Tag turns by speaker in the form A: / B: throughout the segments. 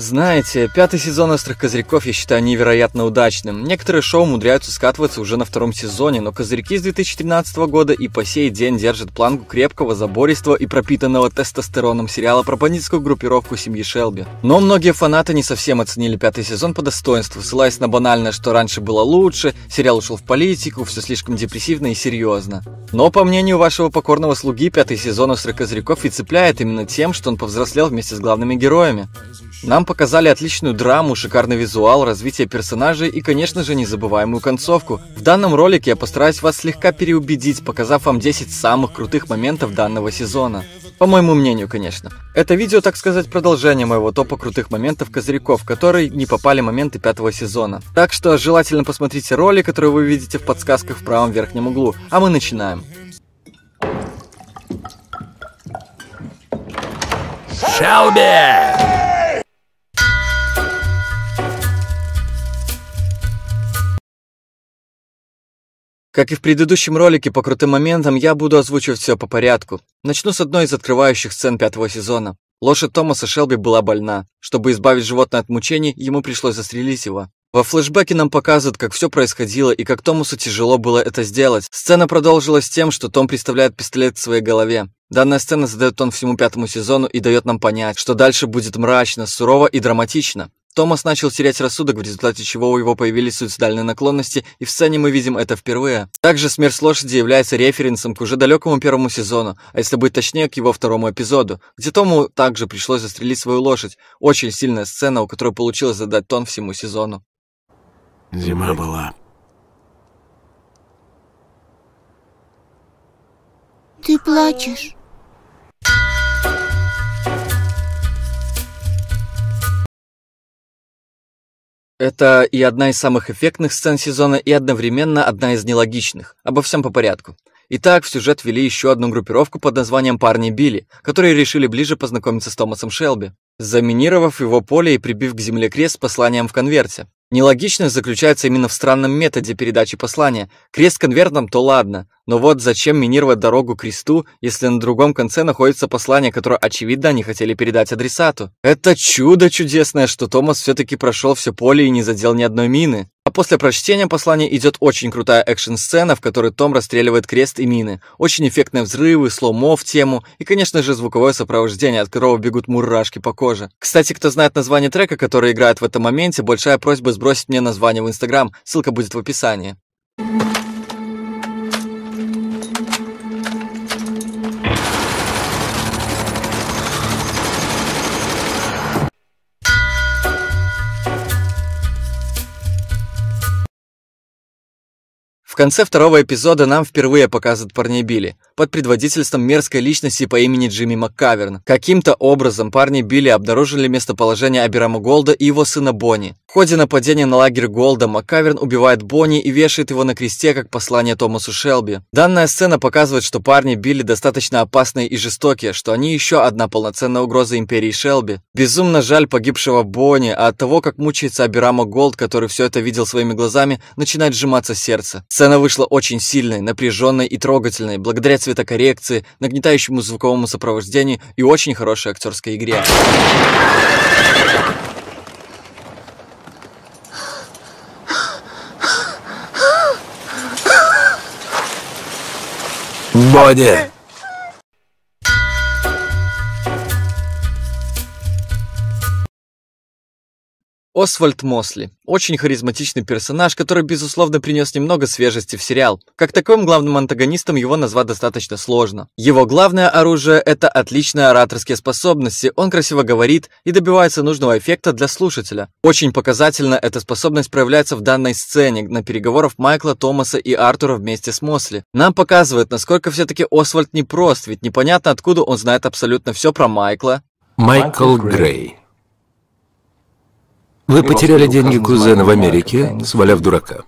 A: Знаете, пятый сезон «Острых козырьков» я считаю невероятно удачным. Некоторые шоу умудряются скатываться уже на втором сезоне, но «Козырьки» с 2013 года и по сей день держат планку крепкого, забористого и пропитанного тестостероном сериала про бандитскую группировку семьи Шелби. Но многие фанаты не совсем оценили пятый сезон по достоинству, ссылаясь на банальное, что раньше было лучше, сериал ушел в политику, все слишком депрессивно и серьезно. Но, по мнению вашего покорного слуги, пятый сезон «Острых козырьков» и цепляет именно тем, что он повзрослел вместе с главными героями. Нам показали отличную драму, шикарный визуал, развитие персонажей и, конечно же, незабываемую концовку. В данном ролике я постараюсь вас слегка переубедить, показав вам 10 самых крутых моментов данного сезона. По моему мнению, конечно. Это видео, так сказать, продолжение моего топа крутых моментов козырьков, в которые не попали моменты пятого сезона. Так что желательно посмотрите ролик, который вы видите в подсказках в правом верхнем углу. А мы начинаем. Шелби! Как и в предыдущем ролике по крутым моментам, я буду озвучивать все по порядку. Начну с одной из открывающих сцен пятого сезона. Лошадь Томаса Шелби была больна. Чтобы избавить животное от мучений, ему пришлось застрелить его. Во флешбеке нам показывают, как все происходило и как Томасу тяжело было это сделать. Сцена продолжилась тем, что Том представляет пистолет к своей голове. Данная сцена задает тон всему пятому сезону и дает нам понять, что дальше будет мрачно, сурово и драматично. Томас начал терять рассудок, в результате чего у него появились суицидальные наклонности, и в сцене мы видим это впервые. Также «Смерть лошади» является референсом к уже далекому первому сезону, а если быть точнее, к его второму эпизоду, где Тому также пришлось застрелить свою лошадь. Очень сильная сцена, у которой получилось задать тон всему сезону. Зима была. Ты плачешь. Это и одна из самых эффектных сцен сезона, и одновременно одна из нелогичных. Обо всем по порядку. Итак, в сюжет ввели еще одну группировку под названием «Парни Билли», которые решили ближе познакомиться с Томасом Шелби, заминировав его поле и прибив к земле крест с посланием в конверте. Нелогичность заключается именно в странном методе передачи послания. Крест конвертом то ладно, но вот зачем минировать дорогу кресту, если на другом конце находится послание, которое, очевидно, они хотели передать адресату? Это чудо чудесное, что Томас все-таки прошел все поле и не задел ни одной мины. А после прочтения послания идет очень крутая экшн-сцена, в которой Том расстреливает крест и мины. Очень эффектные взрывы, сломо в тему и, конечно же, звуковое сопровождение, от которого бегут мурашки по коже. Кстати, кто знает название трека, который играет в этом моменте, большая просьба сбросить мне название в Инстаграм, ссылка будет в описании. Thank you. конце второго эпизода нам впервые показывают парней Билли, под предводительством мерзкой личности по имени Джимми МакКаверн. Каким-то образом парни Билли обнаружили местоположение Аберама Голда и его сына Бонни. В ходе нападения на лагерь Голда Маккаверн убивает Бонни и вешает его на кресте как послание Томасу Шелби. Данная сцена показывает, что парни Билли достаточно опасные и жестокие, что они еще одна полноценная угроза империи Шелби. Безумно жаль погибшего Бонни, а от того, как мучается Абирама Голд, который все это видел своими глазами, начинает сжиматься сердце. Сцена вышла очень сильной, напряженной и трогательной, благодаря цветокоррекции, нагнетающему звуковому сопровождению и очень хорошей актерской игре. good idea. Освальд Мосли. Очень харизматичный персонаж, который, безусловно, принес немного свежести в сериал. Как таковым главным антагонистом его назвать достаточно сложно. Его главное оружие – это отличные ораторские способности, он красиво говорит и добивается нужного эффекта для слушателя. Очень показательно эта способность проявляется в данной сцене на переговорах Майкла, Томаса и Артура вместе с Мосли. Нам показывает, насколько все-таки Освальд непрост, ведь непонятно, откуда он знает абсолютно все про Майкла. Майкл Грей. Вы потеряли деньги кузена в Америке, сваляв дурака.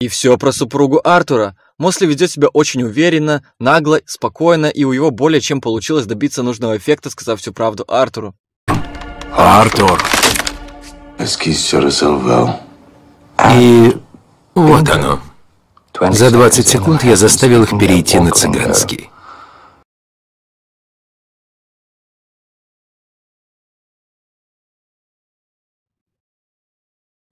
A: И все про супругу Артура. Мосли ведет себя очень уверенно, нагло, спокойно, и у его более чем получилось добиться нужного эффекта, сказав всю правду Артуру. Артур! И вот оно. За 20 секунд я заставил их перейти на цыганский.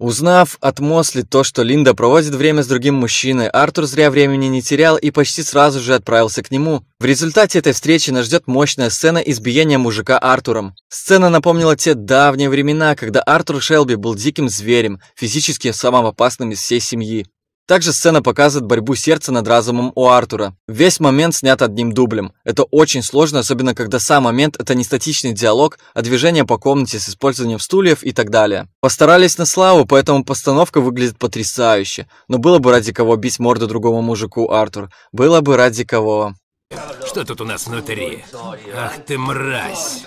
A: Узнав от Мосли то, что Линда проводит время с другим мужчиной, Артур зря времени не терял и почти сразу же отправился к нему. В результате этой встречи нас ждет мощная сцена избиения мужика Артуром. Сцена напомнила те давние времена, когда Артур Шелби был диким зверем, физически самым опасным из всей семьи. Также сцена показывает борьбу сердца над разумом у Артура. Весь момент снят одним дублем. Это очень сложно, особенно когда сам момент – это не статичный диалог, а движение по комнате с использованием стульев и так далее. Постарались на славу, поэтому постановка выглядит потрясающе. Но было бы ради кого бить морду другому мужику, Артур. Было бы ради кого. Что тут у нас внутри? Ах ты мразь!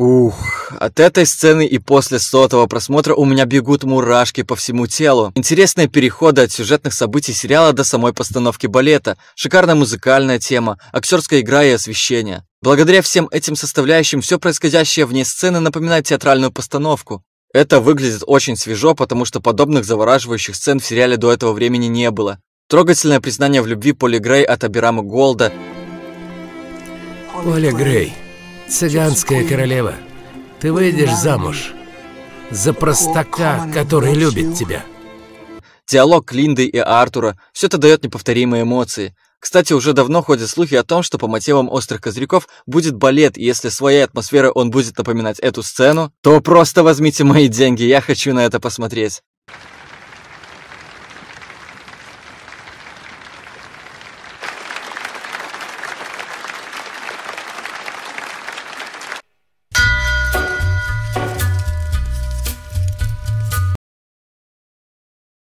A: Ух, от этой сцены и после сотого просмотра у меня бегут мурашки по всему телу. Интересные переходы от сюжетных событий сериала до самой постановки балета, шикарная музыкальная тема, актерская игра и освещение. Благодаря всем этим составляющим все происходящее вне сцены напоминает театральную постановку. Это выглядит очень свежо, потому что подобных завораживающих сцен в сериале до этого времени не было. Трогательное признание в любви Поли Грей от Абирама Голда. Поли Грей. Цыганская королева, ты выйдешь замуж за простака, который любит тебя. Диалог Линды и Артура все это дает неповторимые эмоции. Кстати, уже давно ходят слухи о том, что по мотивам «Острых козырьков» будет балет, и если своей атмосферой он будет напоминать эту сцену, то просто возьмите мои деньги, я хочу на это посмотреть.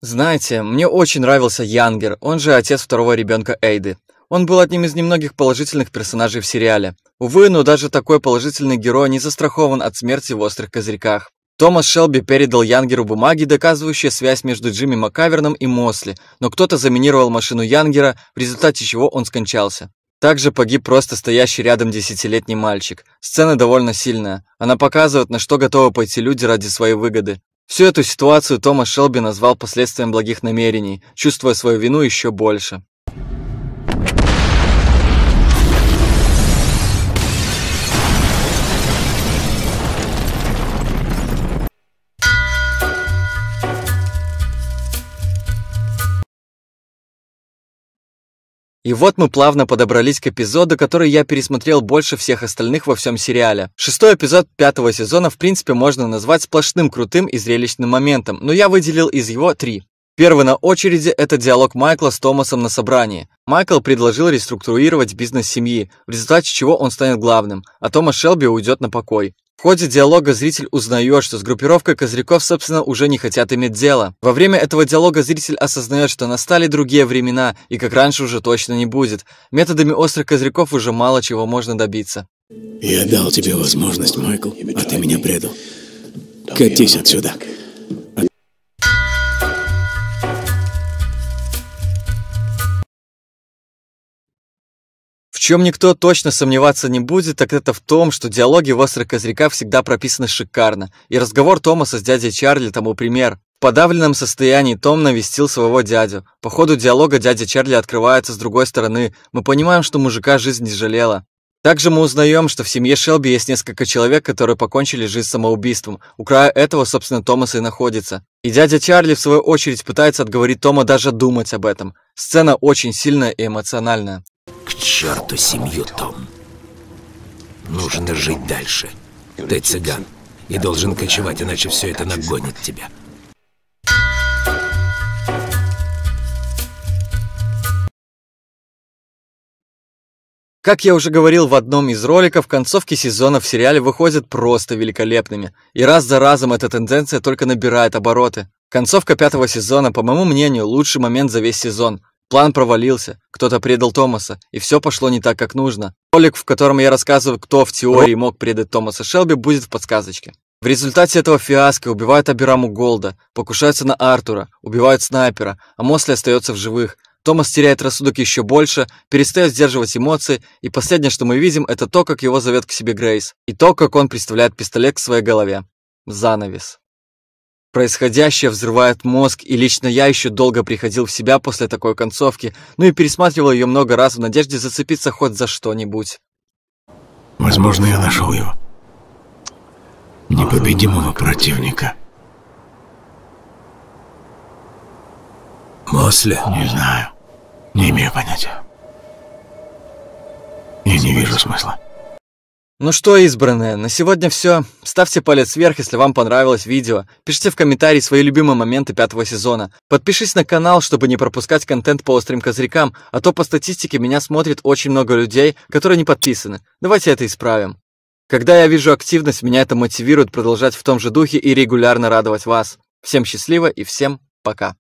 A: Знаете, мне очень нравился Янгер, он же отец второго ребенка Эйды. Он был одним из немногих положительных персонажей в сериале. Увы, но даже такой положительный герой не застрахован от смерти в острых козырьках. Томас Шелби передал Янгеру бумаги, доказывающие связь между Джимми Макаверном и Мосли, но кто-то заминировал машину Янгера, в результате чего он скончался. Также погиб просто стоящий рядом десятилетний мальчик. Сцена довольно сильная. Она показывает, на что готовы пойти люди ради своей выгоды. Всю эту ситуацию Томас Шелби назвал последствием благих намерений, чувствуя свою вину еще больше. И вот мы плавно подобрались к эпизоду, который я пересмотрел больше всех остальных во всем сериале. Шестой эпизод пятого сезона, в принципе, можно назвать сплошным крутым и зрелищным моментом, но я выделил из его три. Первый на очереди – это диалог Майкла с Томасом на собрании. Майкл предложил реструктурировать бизнес семьи, в результате чего он станет главным, а Томас Шелби уйдет на покой ходе диалога зритель узнает, что с группировкой козырьков, собственно, уже не хотят иметь дело. Во время этого диалога зритель осознает, что настали другие времена, и как раньше уже точно не будет. Методами острых козырьков уже мало чего можно добиться. Я дал тебе возможность, Майкл, а ты меня предал. Катись отсюда. чем никто точно сомневаться не будет, так это в том, что диалоги «Вострых козырька» всегда прописаны шикарно, и разговор Томаса с дядей Чарли тому пример. В подавленном состоянии Том навестил своего дядю. По ходу диалога дядя Чарли открывается с другой стороны. Мы понимаем, что мужика жизнь не жалела. Также мы узнаем, что в семье Шелби есть несколько человек, которые покончили жизнь самоубийством. У края этого, собственно, Томас и находится. И дядя Чарли, в свою очередь, пытается отговорить Тома даже думать об этом. Сцена очень сильная и эмоциональная. К черту семью, Том. Нужно жить дальше. Ты цыган и должен кочевать, иначе все это нагонит тебя. Как я уже говорил в одном из роликов, концовки сезона в сериале выходят просто великолепными. И раз за разом эта тенденция только набирает обороты. Концовка пятого сезона, по моему мнению, лучший момент за весь сезон. План провалился, кто-то предал Томаса, и все пошло не так, как нужно. Ролик, в котором я рассказываю, кто в теории мог предать Томаса Шелби, будет в подсказочке. В результате этого фиаско убивают Абираму Голда, покушаются на Артура, убивают снайпера, а Мосли остается в живых. Томас теряет рассудок еще больше, перестает сдерживать эмоции, и последнее, что мы видим, это то, как его зовет к себе Грейс, и то, как он представляет пистолет к своей голове. Занавес. Происходящее взрывает мозг, и лично я еще долго приходил в себя после такой концовки, ну и пересматривал ее много раз в надежде зацепиться хоть за что-нибудь. Возможно, я нашел его. Непобедимого противника. После? Не знаю. Не имею понятия. Я не вижу смысла. Ну что, избранные, на сегодня все. Ставьте палец вверх, если вам понравилось видео. Пишите в комментарии свои любимые моменты пятого сезона. Подпишись на канал, чтобы не пропускать контент по острым козырькам, а то по статистике меня смотрит очень много людей, которые не подписаны. Давайте это исправим. Когда я вижу активность, меня это мотивирует продолжать в том же духе и регулярно радовать вас. Всем счастливо и всем пока.